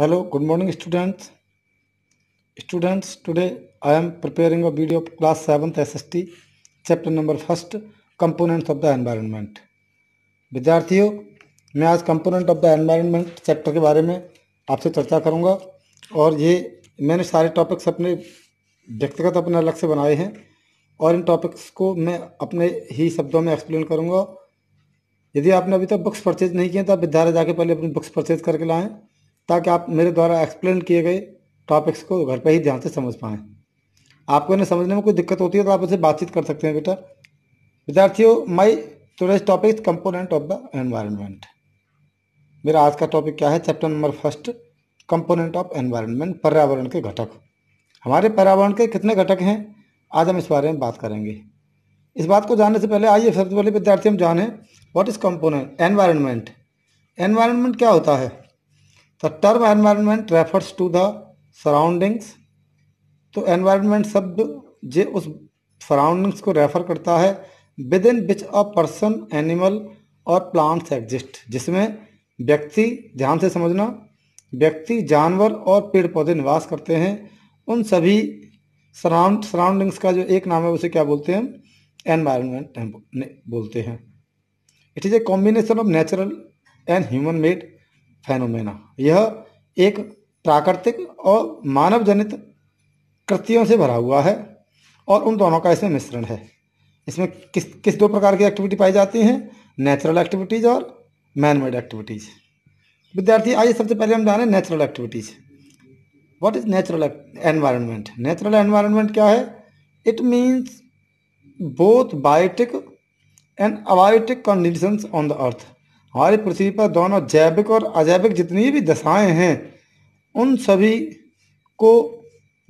Hello good morning students students students. I am preparing a video a video of S 7th SST, chapter number 1st, Components of the Environment. विद्यार्थियों मैं आज component of the environment chapter के बारे में आपसे चर्चा करूंगा और ये मैंने सारे टॉपिक्स अपने व्यक्तिगत अपने अलग से बनाए हैं और इन टॉपिक्स को मैं अपने ही शब्दों में एक्सप्लेन करूँगा यदि आपने अभी तक बुक्स परचेज नहीं किए तो आप विद्यालय जाके पहले अपनी बुक्स परचेज करके लाएँ ताकि आप मेरे द्वारा एक्सप्लेन किए गए टॉपिक्स को घर पर ही ध्यान से समझ पाएँ आपको इन्हें समझने में कोई दिक्कत होती है तो आप उसे बातचीत कर सकते हैं बेटा विद्यार्थियों my today's topic component of the environment मेरा आज का टॉपिक क्या है chapter number first component of environment पर्यावरण के घटक हमारे पर्यावरण के कितने घटक हैं आज हम इस बारे में बात करेंगे इस बात को जानने से पहले आइए सबसे पहले विद्यार्थी हम जानें what is component environment environment क्या होता है the term environment refers to the surroundings तो एनवायरमेंट शब्द जे उस सराउंडिंग्स को रेफर करता है within which a person animal और प्लांट्स एग्जिस्ट जिसमें व्यक्ति ध्यान से समझना व्यक्ति जानवर और पेड़ पौधे निवास करते हैं उन सभी सराउंड सराउंडिंग्स का जो एक नाम है उसे क्या बोलते हैं एनवायरनमेंट बोलते हैं it is a combination of natural and human made phenomena यह एक प्राकृतिक और मानव जनित कृतियों से भरा हुआ है और उन दोनों का इसमें मिश्रण है इसमें किस किस दो प्रकार की एक्टिविटी पाई जाती हैं नेचुरल एक्टिविटीज़ और मैन मेड एक्टिविटीज़ विद्यार्थी आइए सबसे पहले हम जाने natural activities what is natural environment natural environment क्या है it means both biotic and abiotic conditions on the earth हमारी पृथ्वी पर दोनों जैविक और अजैविक जितनी भी दशाएं हैं उन सभी को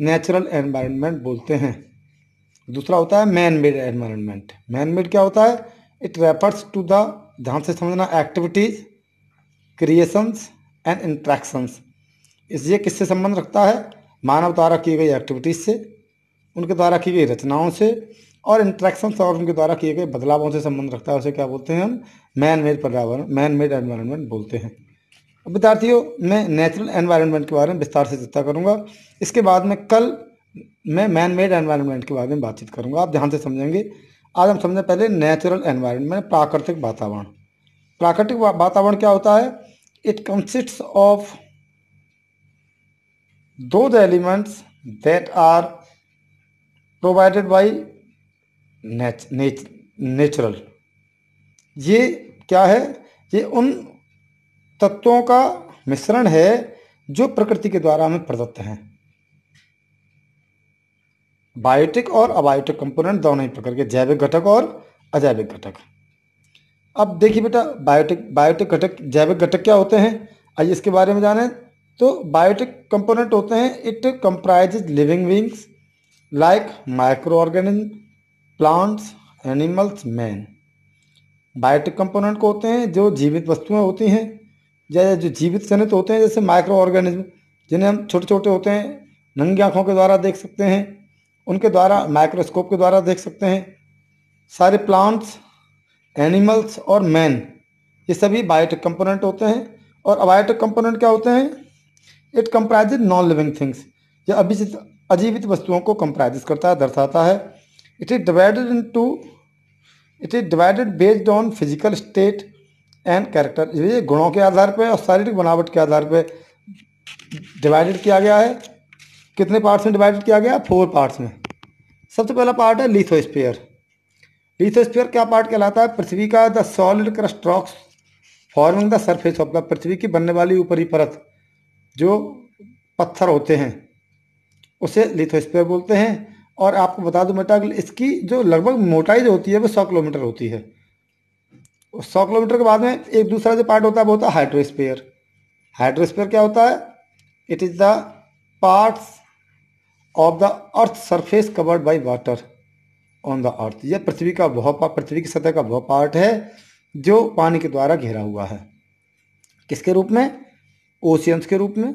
नेचुरल एनवायरनमेंट बोलते हैं दूसरा होता है man made environment man made क्या होता है इट रेफर्स टू द ध्यान से समझना एक्टिविटीज क्रिएशंस एंड इंट्रैक्शंस इस ये किससे संबंध रखता है मानव द्वारा की गई एक्टिविटीज से उनके द्वारा की गई रचनाओं से और इंट्रैक्शन और उनके द्वारा किए गए बदलावों से संबंध रखता है उसे क्या बोलते हैं हम मैन मेड पर्यावरण मैन मेड एनवायरनमेंट बोलते हैं अब विद्यार्थियों मैं नेचुरल एनवायरनमेंट के बारे में विस्तार से चर्चा करूँगा इसके बाद में कल मैं मैन मेड एनवायरनमेंट के बारे में बातचीत करूँगा आप ध्यान से समझेंगे आज हम समझें पहले नेचुरल एनवायरनमेंट प्राकृतिक वातावरण प्राकृतिक वातावरण क्या होता है इट कंसिस्ट ऑफ दो elements that are provided by natural ये क्या है ये उन तत्वों का मिश्रण है जो प्रकृति के द्वारा हमें प्रदत्त हैं बायोटिक और अबायोटिक कंपोनेंट दोनों ही प्रकार के जैविक घटक और अजैविक घटक अब देखिए बेटा बायोटिक बायोटिक घटक जैविक घटक क्या होते हैं आइए इसके बारे में जानें तो बायोटिक कंपोनेंट होते हैं it comprise living things like microorganisms plants animals man biotic component को होते हैं जो जीवित वस्तुएं होती हैं या जो जीवित सनित होते हैं जैसे माइक्रो ऑर्गेनिज्म जिन्हें हम छोटे छोटे होते हैं नंगी आँखों के द्वारा देख सकते हैं उनके द्वारा माइक्रोस्कोप के द्वारा देख सकते हैं सारे प्लांट्स एनिमल्स और मैन ये सभी बायोटिक कंपोनेंट होते हैं और अबायोटिक कंपोनेंट क्या होते हैं it comprise non living things या अभी अजीवित वस्तुओं को कंप्राइज करता है दर्शाता है it is divided into it is divided based on physical state and character ये गुणों के आधार पर और शारीरिक बनावट के आधार पर डिवाइडेड किया गया है कितने पार्ट्स में डिवाइडेड किया गया फोर पार्ट्स में सबसे पहला पार्ट है लिथोस्पियर लिथोस्पियर क्या पार्ट कहलाता है पृथ्वी का the solid crust rocks forming the surface of the पृथ्वी की बनने वाली ऊपरी परत जो पत्थर होते हैं उसे लिथोस्फीयर बोलते हैं और आपको बता दूं बेटा इसकी जो लगभग मोटाई जो होती है वो सौ किलोमीटर होती है सौ किलोमीटर के बाद में एक दूसरा जो पार्ट होता है वो होता है हाइड्रोस्पेयर हाइड्रोस्पेयर क्या होता है it is the parts of the earth surface covered by water on the earth यह पृथ्वी का वह पृथ्वी की सतह का वह पार्ट है जो पानी के द्वारा घेरा हुआ है किसके रूप में ओशियंस के रूप में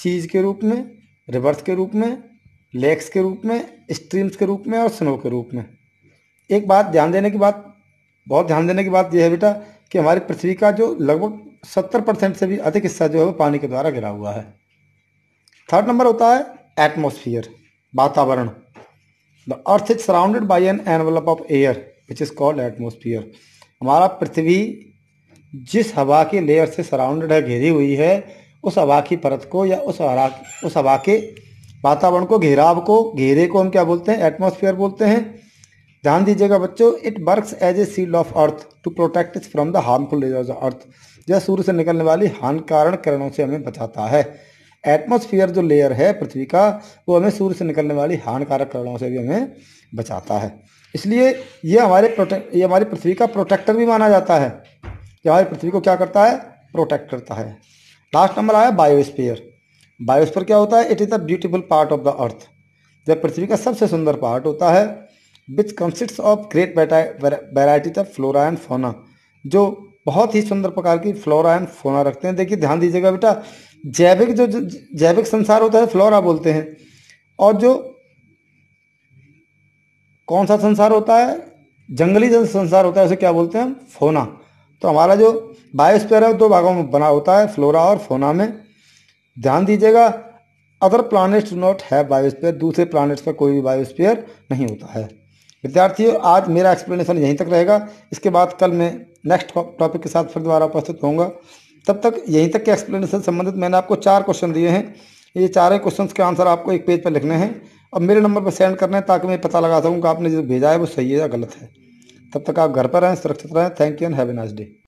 सीज के रूप में रिवर्स के रूप में लेक्स के रूप में स्ट्रीम्स के रूप में और स्नो के रूप में एक बात ध्यान देने की बात बहुत ध्यान देने की बात यह है बेटा कि हमारी पृथ्वी का जो लगभग सत्तर परसेंट से भी अधिक हिस्सा जो है वो पानी के द्वारा गिरा हुआ है थर्ड नंबर होता है एटमोसफियर वातावरण the earth is surrounded by an envelope of air which is called atmosphere हमारा पृथ्वी जिस हवा के लेयर से सराउंडेड है घेरी हुई है उस हवा की परत को या उस हवा उस हवा के वातावरण को घेराव को घेरे को हम क्या बोलते हैं एटमोसफियर बोलते हैं ध्यान दीजिएगा बच्चों it works as a shield of earth to protect is from the harmful rays of earth यह सूर्य से निकलने वाली हानिकारक किरणों से हमें बचाता है एटमोसफियर जो लेयर है पृथ्वी का वो हमें सूर्य से निकलने वाली हानिकारक किरणों से भी हमें बचाता है इसलिए ये हमारे प्रोटेक्ट ये हमारी पृथ्वी का प्रोटेक्टर भी माना जाता है कि हमारी पृथ्वी को क्या करता है प्रोटेक्ट करता है लास्ट नंबर आया बायोस्फीयर बायोस्फीयर क्या होता है it is the beautiful part of the earth जब पृथ्वी का सबसे सुंदर पार्ट होता है which consist of great varieties of flora and fauna जो बहुत ही सुंदर प्रकार की फ्लोरा एंड फोना रखते हैं देखिए ध्यान दीजिएगा बेटा जैविक जो जैविक संसार होता है फ्लोरा बोलते हैं और जो कौन सा संसार होता है जंगली संसार होता है उसे क्या बोलते हैं फोना तो हमारा जो बायोस्पेयर है दो भागों में बना होता है फ्लोरा और फोना में ध्यान दीजिएगा अदर प्लानट्स नॉट है बायोस्पेयर दूसरे प्लानट्स पर कोई भी बायोस्पेयर नहीं होता है विद्यार्थियों आज मेरा एक्सप्लेनेशन यहीं तक रहेगा इसके बाद कल मैं नेक्स्ट टॉपिक के साथ फिर दोबारा उपस्थित होऊंगा तब तक यहीं तक के एक्सप्लेनेशन संबंधित मैंने आपको चार क्वेश्चन दिए हैं ये चारों क्वेश्चन के आंसर आपको एक पेज पर लिखने हैं अब मेरे नंबर पर सेंड करना है ताकि मैं पता लगा सकूँ कि आपने जो भेजा है वो सही है या गलत है तब तक आप घर पर रहें सुरक्षित रहें thank you and have a nice day